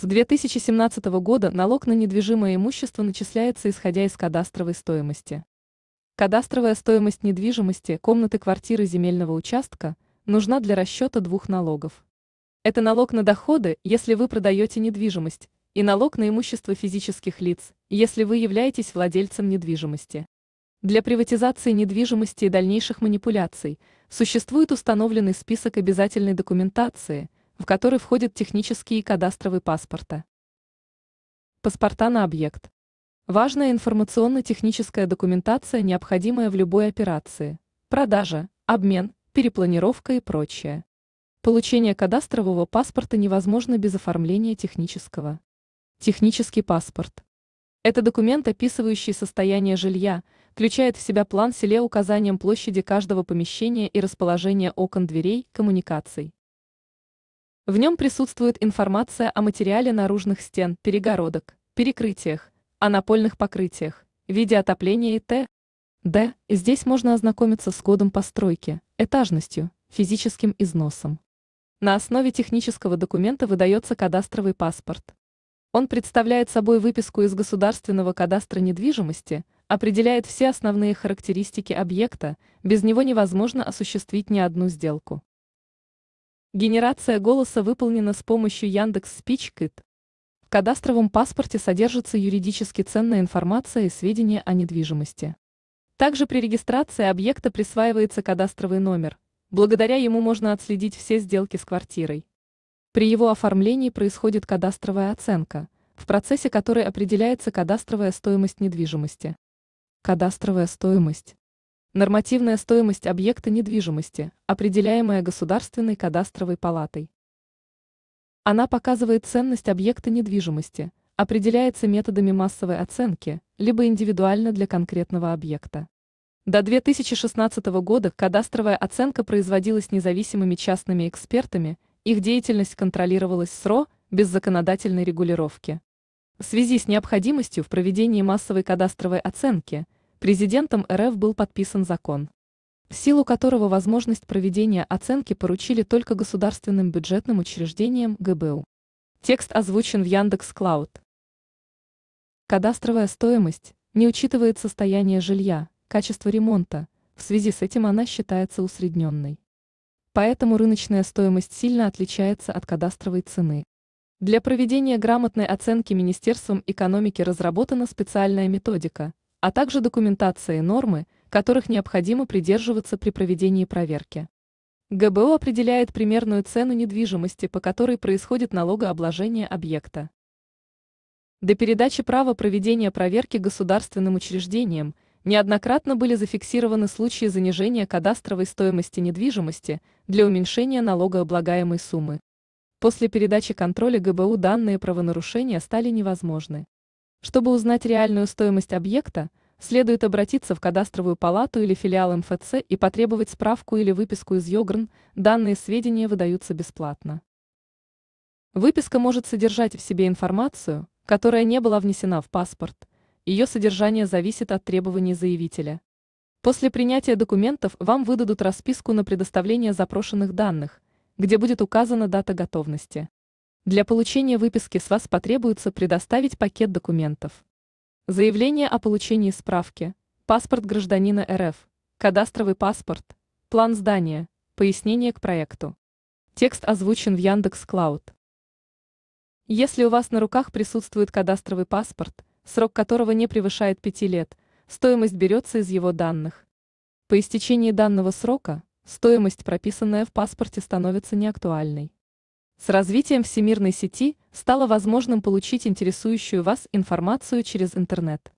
С 2017 года налог на недвижимое имущество начисляется исходя из кадастровой стоимости. Кадастровая стоимость недвижимости комнаты квартиры земельного участка нужна для расчета двух налогов. Это налог на доходы, если вы продаете недвижимость, и налог на имущество физических лиц, если вы являетесь владельцем недвижимости. Для приватизации недвижимости и дальнейших манипуляций существует установленный список обязательной документации – в который входят технические и кадастровые паспорта. Паспорта на объект. Важная информационно-техническая документация, необходимая в любой операции. Продажа, обмен, перепланировка и прочее. Получение кадастрового паспорта невозможно без оформления технического. Технический паспорт. Это документ, описывающий состояние жилья, включает в себя план селе указанием площади каждого помещения и расположения окон дверей, коммуникаций. В нем присутствует информация о материале наружных стен, перегородок, перекрытиях, о напольных покрытиях, виде отопления и т. Д. Здесь можно ознакомиться с годом постройки, этажностью, физическим износом. На основе технического документа выдается кадастровый паспорт. Он представляет собой выписку из Государственного кадастра недвижимости, определяет все основные характеристики объекта, без него невозможно осуществить ни одну сделку. Генерация голоса выполнена с помощью Яндекс Спичкит. В кадастровом паспорте содержится юридически ценная информация и сведения о недвижимости. Также при регистрации объекта присваивается кадастровый номер. Благодаря ему можно отследить все сделки с квартирой. При его оформлении происходит кадастровая оценка, в процессе которой определяется кадастровая стоимость недвижимости. Кадастровая стоимость Нормативная стоимость объекта недвижимости, определяемая Государственной кадастровой палатой. Она показывает ценность объекта недвижимости, определяется методами массовой оценки, либо индивидуально для конкретного объекта. До 2016 года кадастровая оценка производилась независимыми частными экспертами, их деятельность контролировалась СРО без законодательной регулировки. В связи с необходимостью в проведении массовой кадастровой оценки – президентом РФ был подписан закон, в силу которого возможность проведения оценки поручили только государственным бюджетным учреждениям ГБУ. Текст озвучен в Яндекс Клауд. Кадастровая стоимость не учитывает состояние жилья, качество ремонта, в связи с этим она считается усредненной. Поэтому рыночная стоимость сильно отличается от кадастровой цены. Для проведения грамотной оценки Министерством экономики разработана специальная методика, а также документация и нормы, которых необходимо придерживаться при проведении проверки. ГБО определяет примерную цену недвижимости, по которой происходит налогообложение объекта. До передачи права проведения проверки государственным учреждениям неоднократно были зафиксированы случаи занижения кадастровой стоимости недвижимости для уменьшения налогооблагаемой суммы. После передачи контроля ГБУ данные правонарушения стали невозможны. Чтобы узнать реальную стоимость объекта, следует обратиться в кадастровую палату или филиал МФЦ и потребовать справку или выписку из ЙОГРН, данные сведения выдаются бесплатно. Выписка может содержать в себе информацию, которая не была внесена в паспорт. Ее содержание зависит от требований заявителя. После принятия документов вам выдадут расписку на предоставление запрошенных данных, где будет указана дата готовности. Для получения выписки с вас потребуется предоставить пакет документов. Заявление о получении справки, паспорт гражданина РФ, кадастровый паспорт, план здания, пояснение к проекту. Текст озвучен в Яндекс Клауд. Если у вас на руках присутствует кадастровый паспорт, срок которого не превышает 5 лет, стоимость берется из его данных. По истечении данного срока стоимость, прописанная в паспорте, становится неактуальной. С развитием всемирной сети стало возможным получить интересующую вас информацию через интернет.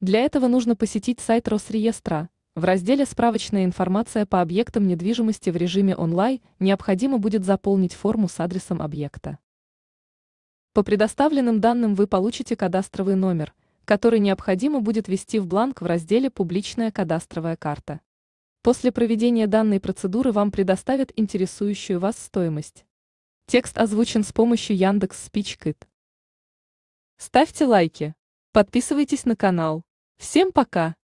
Для этого нужно посетить сайт Росреестра. В разделе «Справочная информация по объектам недвижимости в режиме онлайн» необходимо будет заполнить форму с адресом объекта. По предоставленным данным вы получите кадастровый номер, который необходимо будет ввести в бланк в разделе «Публичная кадастровая карта». После проведения данной процедуры вам предоставят интересующую вас стоимость. Текст озвучен с помощью Яндекс Спичкит. Ставьте лайки, подписывайтесь на канал. Всем пока!